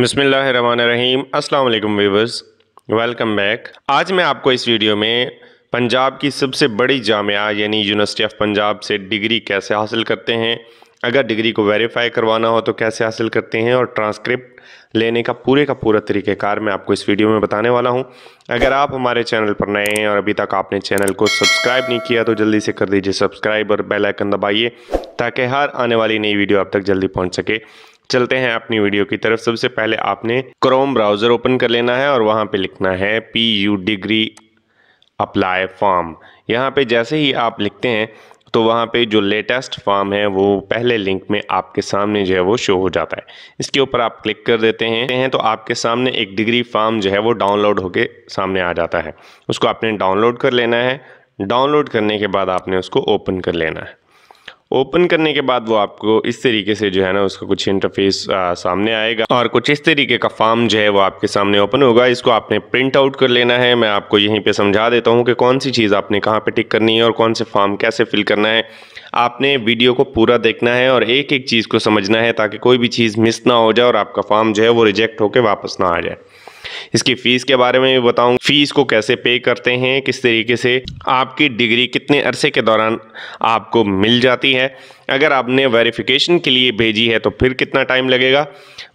अस्सलाम अल्लाम viewers welcome back आज मैं आपको इस वीडियो में पंजाब की सबसे बड़ी जामिया यानी यूनिवर्सिटी ऑफ पंजाब से डिग्री कैसे हासिल करते हैं अगर डिग्री को वेरीफाई करवाना हो तो कैसे हासिल करते हैं और ट्रांसक्रिप्ट लेने का पूरे का पूरा तरीक़ेकार मैं आपको इस वीडियो में बताने वाला हूं अगर आप हमारे चैनल पर नए हैं और अभी तक आपने चैनल को सब्सक्राइब नहीं किया तो जल्दी से कर दीजिए सब्सक्राइब और बेल आइकन दबाइए ताकि हर आने वाली नई वीडियो आप तक जल्दी पहुँच सके चलते हैं अपनी वीडियो की तरफ सबसे पहले आपने क्रोम ब्राउज़र ओपन कर लेना है और वहाँ पे लिखना है P U degree apply form यहाँ पे जैसे ही आप लिखते हैं तो वहाँ पे जो लेटेस्ट फॉर्म है वो पहले लिंक में आपके सामने जो है वो शो हो जाता है इसके ऊपर आप क्लिक कर देते हैं तो आपके सामने एक डिग्री फॉर्म जो है वो डाउनलोड होके सामने आ जाता है उसको आपने डाउनलोड कर लेना है डाउनलोड करने के बाद आपने उसको ओपन कर लेना है ओपन करने के बाद वो आपको इस तरीके से जो है ना उसका कुछ इंटरफेस सामने आएगा और कुछ इस तरीके का फॉर्म जो है वो आपके सामने ओपन होगा इसको आपने प्रिंट आउट कर लेना है मैं आपको यहीं पे समझा देता हूँ कि कौन सी चीज़ आपने कहाँ पे टिक करनी है और कौन से फॉर्म कैसे फिल करना है आपने वीडियो को पूरा देखना है और एक एक चीज़ को समझना है ताकि कोई भी चीज़ मिस ना हो जाए और आपका फॉर्म जो है वो रिजेक्ट होकर वापस ना आ जाए इसकी फ़ीस के बारे में भी बताऊँ फ़ीस को कैसे पे करते हैं किस तरीके से आपकी डिग्री कितने अरसे के दौरान आपको मिल जाती है अगर आपने वेरिफिकेशन के लिए भेजी है तो फिर कितना टाइम लगेगा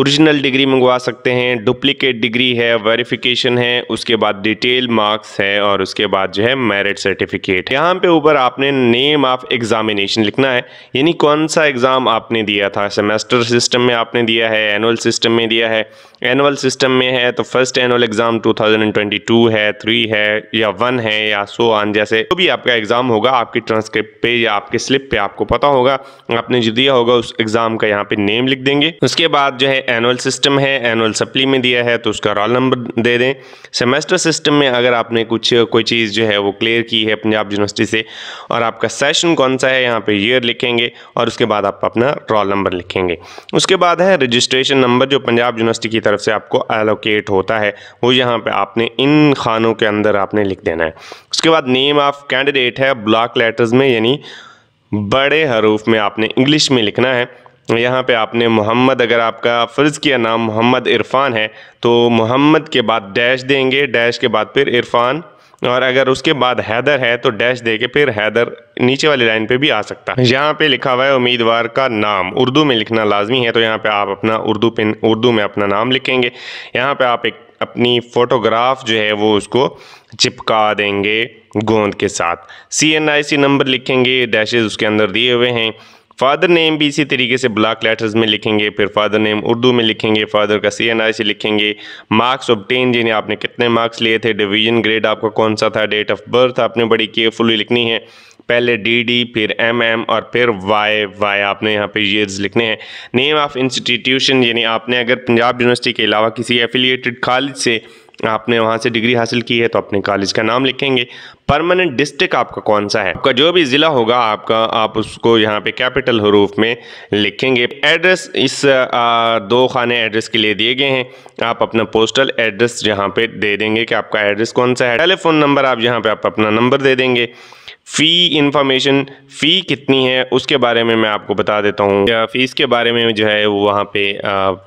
ओरिजिनल डिग्री मंगवा सकते हैं डुप्लीकेट डिग्री है वेरिफिकेशन है उसके बाद डिटेल मार्क्स है और उसके बाद जो है मेरिट सर्टिफिकेट यहाँ पे ऊपर आपने नेम ऑफ एग्जामिनेशन लिखना है यानी कौन सा एग्ज़ाम आपने दिया था सेमेस्टर सिस्टम में आपने दिया है एनुअल सिस्टम में दिया है एनुअल सिस्टम में है तो फर्स्ट फर्स्ट एनुअल एग्जाम 2022 है थ्री है या वन है या सो आन जैसे जो भी आपका एग्जाम होगा आपकी ट्रांसक्रिप्ट पे या आपके स्लिप पे आपको पता होगा आपने जो दिया होगा उस एग्जाम का यहाँ पे नेम लिख देंगे उसके बाद जो है एनुअल सिस्टम है एनुअल सप्ली में दिया है तो उसका रोल नंबर दे दें सेमेस्टर सिस्टम में अगर आपने कुछ कोई चीज़ जो है वो क्लियर की है पंजाब यूनिवर्सिटी से और आपका सेशन कौन सा है यहाँ पे ईयर लिखेंगे और उसके बाद आप अपना रोल नंबर लिखेंगे उसके बाद है रजिस्ट्रेशन नंबर जो पंजाब यूनिवर्सिटी की तरफ से आपको एलोकेट होता होता है वो यहाँ पे आपने इन खानों के अंदर आपने लिख देना है उसके बाद नेम ऑफ़ कैंडिडेट है ब्लॉक लेटर्स में यानी बड़े हरूफ में आपने इंग्लिश में लिखना है यहाँ पे आपने मोहम्मद अगर आपका फ़र्ज़ किया नाम मोहम्मद इरफान है तो मोहम्मद के बाद डैश देंगे डैश के बाद फिर इरफान और अगर उसके बाद हैदर है तो डैश दे के फिर हैदर नीचे वाली लाइन पे भी आ सकता है यहाँ पे लिखा हुआ है उम्मीदवार का नाम उर्दू में लिखना लाजमी है तो यहाँ पे आप अपना उर्दू पिन उर्दू में अपना नाम लिखेंगे यहाँ पे आप एक अपनी फ़ोटोग्राफ जो है वो उसको चिपका देंगे गोंद के साथ C N I C number लिखेंगे डैशेज उसके अंदर दिए हुए हैं फादर नेम भी इसी तरीके से ब्लैक लेटर्स में लिखेंगे फिर फादर नेम उर्दू में लिखेंगे फादर का सी एन आई से लिखेंगे मार्क्स ऑबटेन जिन्हें आपने कितने मार्क्स लिए थे डिवीजन ग्रेड आपका कौन सा था डेट ऑफ बर्थ आपने बड़ी केयरफुली लिखनी है पहले डी डी फिर एम एम और फिर वाई वाई आपने यहाँ पे ईयर्स लिखने हैं नेम ऑफ़ इंस्टीट्यूशन यानी आपने अगर पंजाब यूनिवर्सिटी के अलावा किसी एफिलिएटेड कॉलेज से आपने वहाँ से डिग्री हासिल की है तो अपने कॉलेज का नाम लिखेंगे परमानेंट डिस्ट्रिक्ट आपका कौन सा है आपका जो भी ज़िला होगा आपका आप उसको यहाँ पे कैपिटल हरूफ में लिखेंगे एड्रेस इस आ, दो खाने एड्रेस के लिए दिए गए हैं आप अपना पोस्टल एड्रेस यहाँ पे दे देंगे कि आपका एड्रेस कौन सा है टेलीफोन नंबर आप यहाँ पे आप अपना नंबर दे देंगे फ़ी इन्फॉर्मेशन फ़ी कितनी है उसके बारे में मैं आपको बता देता हूँ फ़ीस के बारे में जो है वो वहाँ पे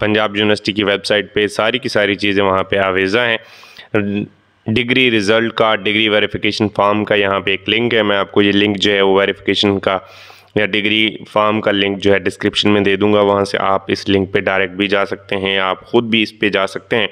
पंजाब यूनिवर्सिटी की वेबसाइट पे सारी की सारी चीज़ें वहाँ पे आवेज़ा हैं डिग्री रिज़ल्ट का डिग्री वेरिफिकेशन फॉर्म का यहाँ पे एक लिंक है मैं आपको ये लिंक जो है वो वेरिफिकेशन का या डिग्री फॉर्म का लिंक जो है डिस्क्रिप्शन में दे दूंगा वहाँ से आप इस लिंक पे डायरेक्ट भी जा सकते हैं आप ख़ुद भी इस पे जा सकते हैं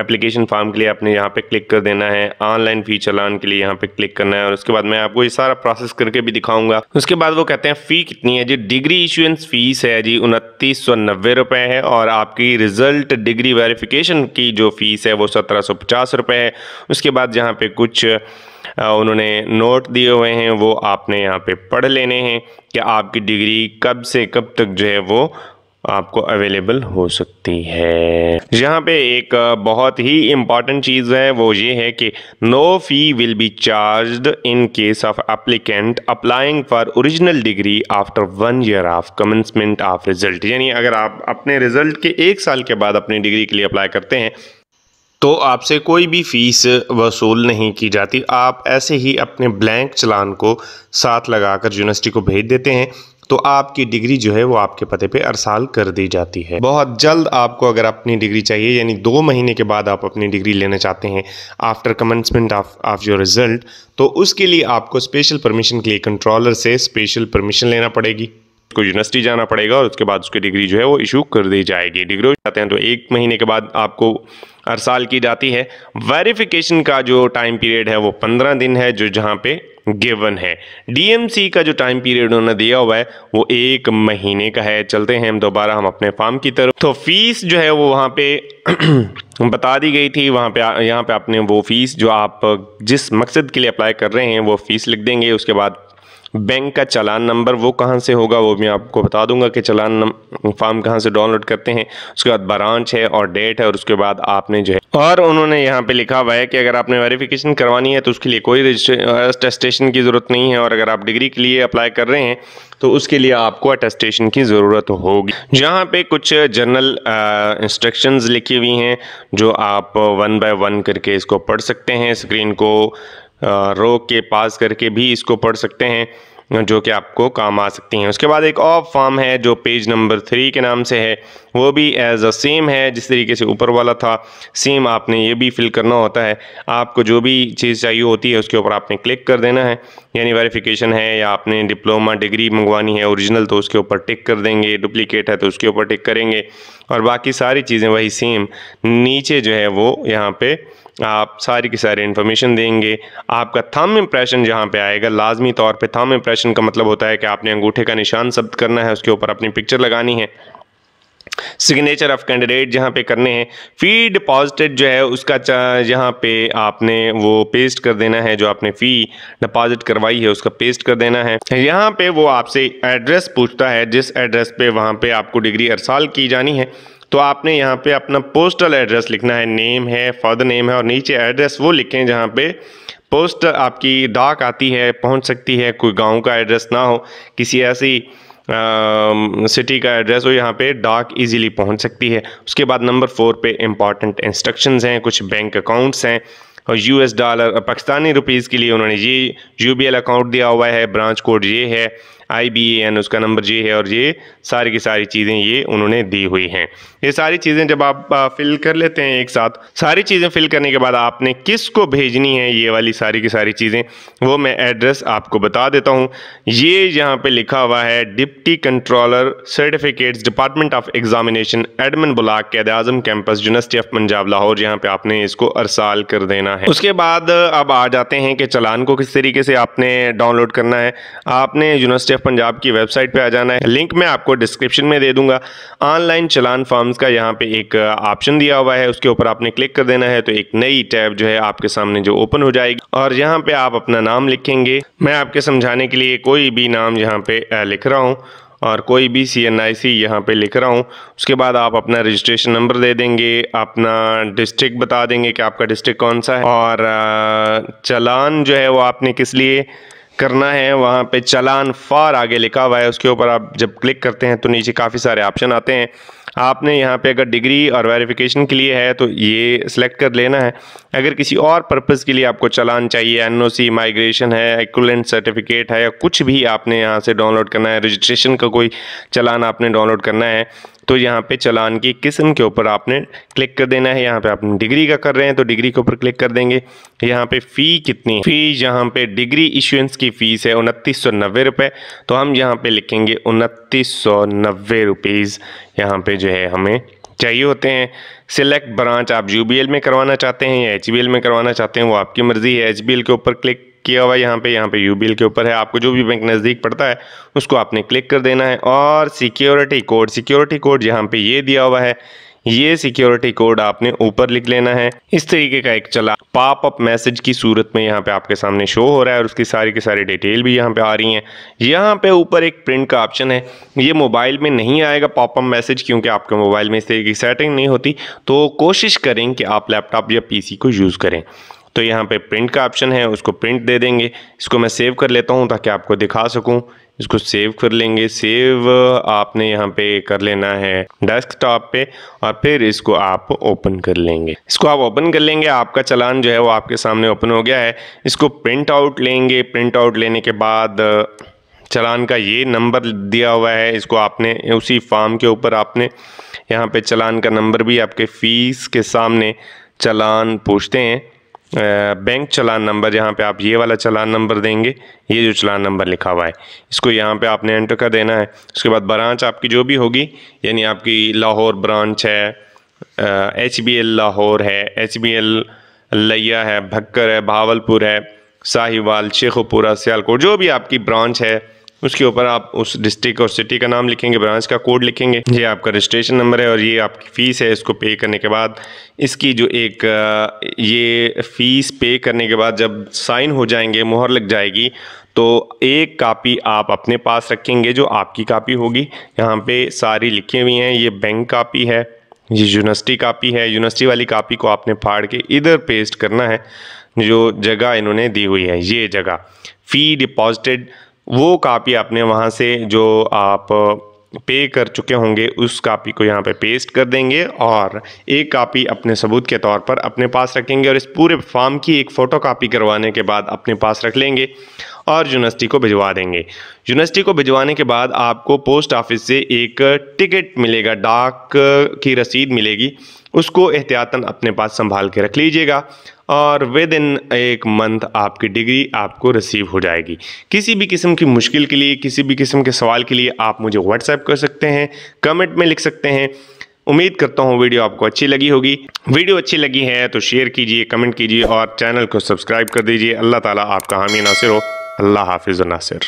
एप्लीकेशन फॉर्म के लिए आपने यहाँ पे क्लिक कर देना है ऑनलाइन फी चलान के लिए यहाँ पे क्लिक करना है और उसके बाद मैं आपको ये सारा प्रोसेस करके भी दिखाऊंगा उसके बाद वो कहते हैं फ़ी कितनी है जी डिग्री इशुएंस फीस है जी उनतीस सौ नब्बे रुपए है और आपकी रिजल्ट डिग्री वेरिफिकेशन की जो फीस है वो सत्रह सौ पचास रुपये है उसके बाद जहाँ पे कुछ उन्होंने नोट दिए हुए हैं वो आपने यहाँ पे पढ़ लेने हैं कि आपकी डिग्री कब से कब तक जो है वो आपको अवेलेबल हो सकती है यहाँ पे एक बहुत ही इम्पॉर्टेंट चीज़ है वो ये है कि no fee will be charged in case of applicant applying for original degree after one year of commencement of result यानी अगर आप अपने रिजल्ट के एक साल के बाद अपनी डिग्री के लिए अप्लाई करते हैं तो आपसे कोई भी फ़ीस वसूल नहीं की जाती आप ऐसे ही अपने ब्लैंक चलान को साथ लगाकर यूनिवर्सिटी को भेज देते हैं तो आपकी डिग्री जो है वो आपके पते पे अरसाल कर दी जाती है बहुत जल्द आपको अगर अपनी डिग्री चाहिए यानी दो महीने के बाद आप अपनी डिग्री लेना चाहते हैं after commencement of of your result तो उसके लिए आपको स्पेशल परमिशन के लिए कंट्रोलर से स्पेशल परमिशन लेना पड़ेगी को यूनिवर्सिटी जाना पड़ेगा और उसके बाद उसकी डिग्री जो है वो इशू कर दी जाएगी डिग्री हो जाते हैं तो एक महीने के बाद आपको हर साल की जाती है वेरिफिकेशन का जो टाइम पीरियड है वो पंद्रह दिन है जो जहाँ पे गिवन है डीएमसी का जो टाइम पीरियड उन्होंने दिया हुआ है वो एक महीने का है चलते हैं हम दोबारा हम अपने फार्म की तरफ तो फीस जो है वो वहाँ पे बता दी गई थी वहाँ पे यहाँ पे आपने वो फीस जो आप जिस मकसद के लिए अप्लाई कर रहे हैं वो फीस लिख देंगे उसके बाद बैंक का चलान नंबर वो कहाँ से होगा वो मैं आपको बता दूंगा कि चालान फॉर्म कहाँ से डाउनलोड करते हैं उसके बाद ब्रांच है और डेट है और उसके बाद आपने जो है और उन्होंने यहाँ पे लिखा हुआ है कि अगर आपने वेरिफिकेशन करवानी है तो उसके लिए कोई अटेस्टेशन की ज़रूरत नहीं है और अगर आप डिग्री के लिए अप्लाई कर रहे हैं तो उसके लिए आपको अटेस्टेशन की ज़रूरत होगी यहाँ पे कुछ जनरल इंस्ट्रक्शंस लिखी हुई हैं जो आप वन बाय वन करके इसको पढ़ सकते हैं स्क्रीन को रोग के पास करके भी इसको पढ़ सकते हैं जो कि आपको काम आ सकती हैं उसके बाद एक और फॉर्म है जो पेज नंबर थ्री के नाम से है वो भी एज अ सेम है जिस तरीके से ऊपर वाला था सेम आपने ये भी फिल करना होता है आपको जो भी चीज़ चाहिए होती है उसके ऊपर आपने क्लिक कर देना है यानी वेरिफिकेशन है या आपने डिप्लोमा डिग्री मंगवानी है ओरिजिनल तो उसके ऊपर टिक कर देंगे डुप्लीकेट है तो उसके ऊपर टिक करेंगे और बाकी सारी चीज़ें वही सेम नीचे जो है वो यहाँ पर आप सारी की सारी इन्फॉर्मेशन देंगे आपका थम इम्प्रेशन जहाँ पे आएगा लाजमी तौर पे थम इम्प्रेशन का मतलब होता है कि आपने अंगूठे का निशान शब्द करना है उसके ऊपर अपनी पिक्चर लगानी है सिग्नेचर ऑफ कैंडिडेट जहाँ पे करने हैं फ़ी डिपॉजिटेड जो है उसका जहाँ पे आपने वो पेस्ट कर देना है जो आपने फ़ी डिपॉजिट करवाई है उसका पेस्ट कर देना है यहाँ पे वो आपसे एड्रेस पूछता है जिस एड्रेस पे वहाँ पे आपको डिग्री अरसाल की जानी है तो आपने यहाँ पे अपना पोस्टल एड्रेस लिखना है नेम है फादर नेम है और नीचे एड्रेस वो लिखें जहाँ पे पोस्ट आपकी डाक आती है पहुँच सकती है कोई गाँव का एड्रेस ना हो किसी ऐसी सिटी का एड्रेस हो यहाँ पे डाक इजीली पहुँच सकती है उसके बाद नंबर फोर पे इम्पॉर्टेंट इंस्ट्रक्शन हैं कुछ बैंक अकाउंट्स हैं और यू डॉलर पाकिस्तानी रुपीज़ के लिए उन्होंने ये यू अकाउंट दिया हुआ है ब्रांच कोड ये है आई बी एन उसका नंबर ये है और ये सारी की सारी चीज़ें ये उन्होंने दी हुई हैं ये सारी चीज़ें जब आप फिल कर लेते हैं एक साथ सारी चीज़ें फिल करने के बाद आपने किस को भेजनी है ये वाली सारी की सारी चीज़ें वो मैं एड्रेस आपको बता देता हूँ ये यहाँ पे लिखा हुआ है deputy controller certificates department of examination admin block Quaid Azam campus university of Punjab Lahore यहाँ पे आपने इसको अरसाल कर देना है उसके बाद अब आ जाते हैं कि चलान को किस तरीके से आपने डाउनलोड करना है आपने यूनिवर्सिटी ऑफ पंजाब की वेबसाइट पे आ जाना है लिंक मैं आपको डिस्क्रिप्शन में दे दूंगा ऑनलाइन चलान फॉर्म्स का यहाँ पे एक ऑप्शन दिया हुआ है उसके ऊपर आपने क्लिक कर देना है तो एक नई टैब जो है आपके सामने जो ओपन हो जाएगी और यहाँ पे आप अपना नाम लिखेंगे मैं आपके समझाने के लिए कोई भी नाम यहाँ पे लिख रहा हूँ और कोई भी सी एन आई सी यहाँ पर लिख रहा हूँ उसके बाद आप अपना रजिस्ट्रेशन नंबर दे देंगे अपना डिस्ट्रिक्ट बता देंगे कि आपका डिस्ट्रिक्ट कौन सा है और चलान जो है वो आपने किस लिए करना है वहाँ पे चलान फार आगे लिखा हुआ है उसके ऊपर आप जब क्लिक करते हैं तो नीचे काफ़ी सारे ऑप्शन आते हैं आपने यहाँ पे अगर डिग्री और वेरिफिकेशन के लिए है तो ये सिलेक्ट कर लेना है अगर किसी और पर्पज़ के लिए आपको चलान चाहिए एन माइग्रेशन है एक्वलेंट सर्टिफिकेट है या कुछ भी आपने यहाँ से डाउनलोड करना है रजिस्ट्रेशन का कोई चलान आपने डाउनलोड करना है तो यहाँ पे चलान की किस्म के ऊपर आपने क्लिक कर देना है यहाँ पे आप डिग्री का कर रहे हैं तो डिग्री के ऊपर क्लिक कर देंगे यहाँ पे फ़ी कितनी फ़ी यहाँ पे डिग्री इशुएंस की फ़ीस है उनतीस सौ नब्बे रुपये तो हम यहाँ पे लिखेंगे उनतीस सौ नब्बे रुपीज़ यहाँ पे जो है हमें चाहिए होते हैं सिलेक्ट ब्रांच आप यू में करवाना चाहते हैं या एच में करवाना चाहते हैं वो आपकी मर्ज़ी है एच के ऊपर क्लिक किया हुआ है यहाँ पे यहाँ पे यू के ऊपर है आपको जो भी बैंक नज़दीक पड़ता है उसको आपने क्लिक कर देना है और सिक्योरिटी कोड सिक्योरिटी कोड यहाँ पे ये दिया हुआ है ये सिक्योरिटी कोड आपने ऊपर लिख लेना है इस तरीके का एक चला पॉपअप मैसेज की सूरत में यहाँ पे आपके सामने शो हो रहा है और उसकी सारी की सारी डिटेल भी यहाँ पे आ रही हैं यहाँ पे ऊपर एक प्रिंट का ऑप्शन है ये मोबाइल में नहीं आएगा पॉपअप मैसेज क्योंकि आपके मोबाइल में इस तरीके की सेटिंग नहीं होती तो कोशिश करें कि आप लैपटॉप या पी को यूज़ करें तो यहाँ पे प्रिंट का ऑप्शन है उसको प्रिंट दे देंगे इसको मैं सेव कर लेता हूँ ताकि आपको दिखा सकूँ इसको सेव कर लेंगे सेव आपने यहाँ पे कर लेना है डेस्कटॉप पे और फिर इसको आप ओपन कर लेंगे इसको आप ओपन कर लेंगे आपका चलान जो है वो आपके सामने ओपन हो गया है इसको प्रिंट आउट लेंगे प्रिंट आउट लेने के बाद चलान का ये नंबर दिया हुआ है इसको आपने उसी फॉर्म के ऊपर आपने यहाँ पे चलान का नंबर भी आपके फीस के सामने चलान पूछते हैं बैंक चलान नंबर यहाँ पे आप ये वाला चलान नंबर देंगे ये जो चलान नंबर लिखा हुआ है इसको यहाँ पे आपने एंटर कर देना है उसके बाद ब्रांच आपकी जो भी होगी यानी आपकी लाहौर ब्रांच है एच बी एल लाहौर है एच बी एल लैया है भक्कर है भावलपुर है साहिवाल शेखपुरा सियालकोट जो भी आपकी ब्रांच है उसके ऊपर आप उस डिस्ट्रिक्ट और सिटी का नाम लिखेंगे ब्रांच का कोड लिखेंगे ये आपका रजिस्ट्रेशन नंबर है और ये आपकी फ़ीस है इसको पे करने के बाद इसकी जो एक ये फ़ीस पे करने के बाद जब साइन हो जाएंगे मोहर लग जाएगी तो एक कापी आप अपने पास रखेंगे जो आपकी कापी होगी यहाँ पे सारी लिखी हुई हैं ये बैंक कापी है ये यूनिवर्सिटी कापी है यूनिवर्सिटी वाली कापी को आपने फाड़ के इधर पेस्ट करना है जो जगह इन्होंने दी हुई है ये जगह फ़ी डिपॉजिटेड वो कापी आपने वहाँ से जो आप पे कर चुके होंगे उस कापी को यहाँ पे पेस्ट कर देंगे और एक कापी अपने सबूत के तौर पर अपने पास रखेंगे और इस पूरे फॉर्म की एक फ़ोटो कापी करवाने के बाद अपने पास रख लेंगे और यूनिवर्सिटी को भिजवा देंगे यूनिवर्सिटी को भिजवाने के बाद आपको पोस्ट ऑफिस से एक टिकट मिलेगा डाक की रसीद मिलेगी उसको एहतियातन अपने पास संभाल के रख लीजिएगा और विद इन एक मंथ आपकी डिग्री आपको रिसीव हो जाएगी किसी भी किस्म की मुश्किल के लिए किसी भी किस्म के सवाल के लिए आप मुझे व्हाट्सएप कर सकते हैं कमेंट में लिख सकते हैं उम्मीद करता हूँ वीडियो आपको अच्छी लगी होगी वीडियो अच्छी लगी है तो शेयर कीजिए कमेंट कीजिए और चैनल को सब्सक्राइब कर दीजिए अल्लाह ताला आपका हामी नासिर हो আল্লাহ হাফিজ নাসের